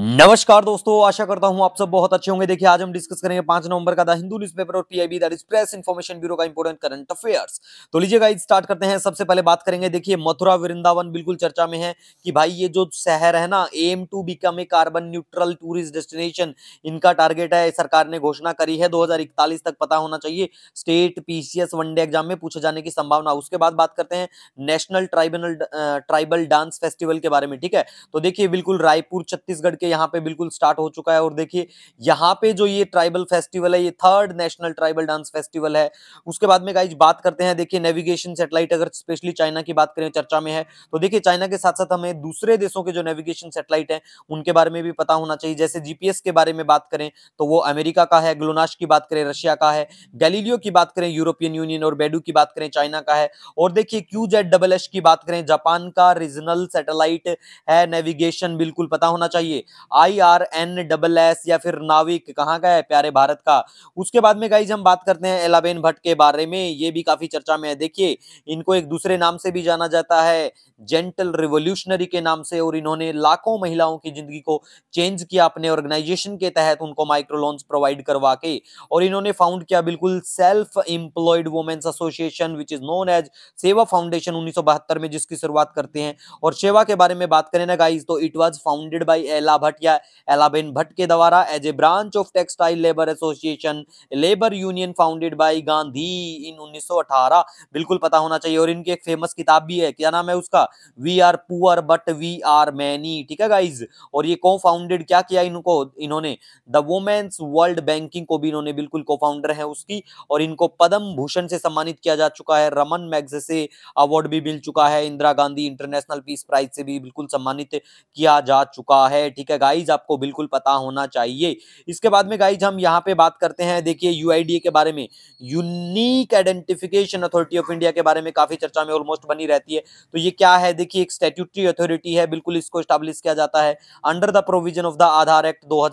नमस्कार दोस्तों आशा करता हूं आप सब बहुत अच्छे होंगे देखिए आज हम डिस्कस करेंगे पांच नवंबर का द हिंदू न्यूज़पेपर और PIB that is press information bureau का इंपोर्टेंट करंट अफेयर्स तो लीजिए गाइस स्टार्ट करते हैं सबसे पहले बात करेंगे देखिए मथुरा वृंदावन बिल्कुल चर्चा में है कि भाई ये जो शहर है ना aim to become a carbon neutral tourist destination इनका टारगेट है सरकार ने घोषणा करी है दो तक पता होना चाहिए स्टेट पीसीएस वनडे एग्जाम में पूछे जाने की संभावना उसके बाद बात करते हैं national tribal tribal dance festival के बारे में ठीक है तो देखिए बिल्कुल रायपुर छत्तीसगढ़ के यहाँ पे बिल्कुल स्टार्ट हो चुका है और देखिए यहाँ पे जो ये ट्राइबल फेस्टिवल है ये third national tribal dance festival है उसके बाद में गाइज बात करते हैं देखिए नेविगेशन सेटेलाइट अगर स्पेशली चाइना की बात करें चर्चा में है तो देखिए चाइना के साथ साथ हमें दूसरे देशों के जो नेविगेशन सेटेलाइट है उनके बारे में भी पता होना चाहिए जैसे जीपीएस के बारे में बात करें तो वो अमेरिका का है ग्लोनाश की बात करें रशिया का है गैलीलियो की बात करें यूरोपियन यूनियन और बेडू की बात करें चाइना का है और देखिए क्यू की बात करें जापान का रीजनल सैटेलाइट है नेविगेशन बिल्कुल पता होना चाहिए I R N double S या फिर नाविक कहाँ का है प्यारे भारत का उसके बाद में गाइज हम बात करते हैं एलाबेन भट्ट के बारे में ये भी काफ़ी चर्चा में है देखिए इनको एक दूसरे नाम से भी जाना जाता है जेंटल रिवोल्यूशनरी के नाम से और इन्होंने लाखों महिलाओं की जिंदगी को चेंज किया अपने ऑर्गेनाइजेशन के तहत उनको माइक्रो लोन्स प्रोवाइड करवा के और इन्होंने फाउंड किया बिल्कुल self employed women's association which is known as सेवा फाउंडेशन उन्नीस में जिसकी शुरुआत करते हैं और सेवा के बारे में बात करें ना गाइज तो इट वॉज फाउंडेड बाई एला भट्ट या एलाबेन भट्ट के द्वारा as a branch of textile labour association labour union founded by Gandhi in 1918 बिल्कुल पता होना चाहिए और इनकी एक फेमस किताब भी है क्या नाम है उसका we are poor but we are many ठीक है गाइज और ये को फाउंडेड क्या किया इनको इन्होंने द वोमेन्स वर्ल्ड बैंकिंग को भी इन्होंने बिल्कुल को फाउंडर है उसकी और इनको पद्म भूषण से सम्मानित किया जा चुका है रमन मैग्ज से अवार्ड भी मिल चुका है Indira Gandhi international peace prize से भी बिल्कुल सम्मानित किया जा चुका है ठीक ठीक है गाइज आपको बिल्कुल पता होना चाहिए इसके बाद में गाइज हम यहाँ पे बात करते हैं देखिए यू के बारे में unique identification authority of India के बारे में काफी चर्चा में ऑलमोस्ट बनी रहती है तो ये क्या है देखिए एक स्टेट्यूटरी अथॉरिटी है बिल्कुल इसको स्टाब्लिश किया जाता है under the provision of the Aadhaar act दो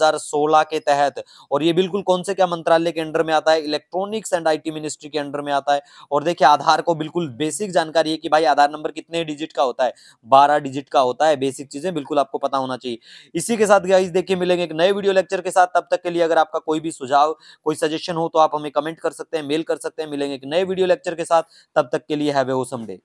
के तहत और ये बिल्कुल कौन से क्या मंत्रालय के अंडर में आता है इलेक्ट्रॉनिक्स एंड आई मिनिस्ट्री के अंडर में आता है और देखिए आधार को बिल्कुल बेसिक जानकारी है कि भाई आधार नंबर कितने डिजिट का होता है बारह डिजिट का होता है बेसिक चीजें बिल्कुल आपको पता होना चाहिए इसी के साथ गाइज देखिए मिलेंगे एक नए वीडियो लेक्चर के साथ तब तक के लिए अगर आपका कोई भी सुझाव कोई सजेशन हो तो आप हमें कमेंट कर सकते हैं मेल कर सकते हैं मिलेंगे एक नए वीडियो लेक्चर के साथ तब तक के लिए हैव ए ओसम डे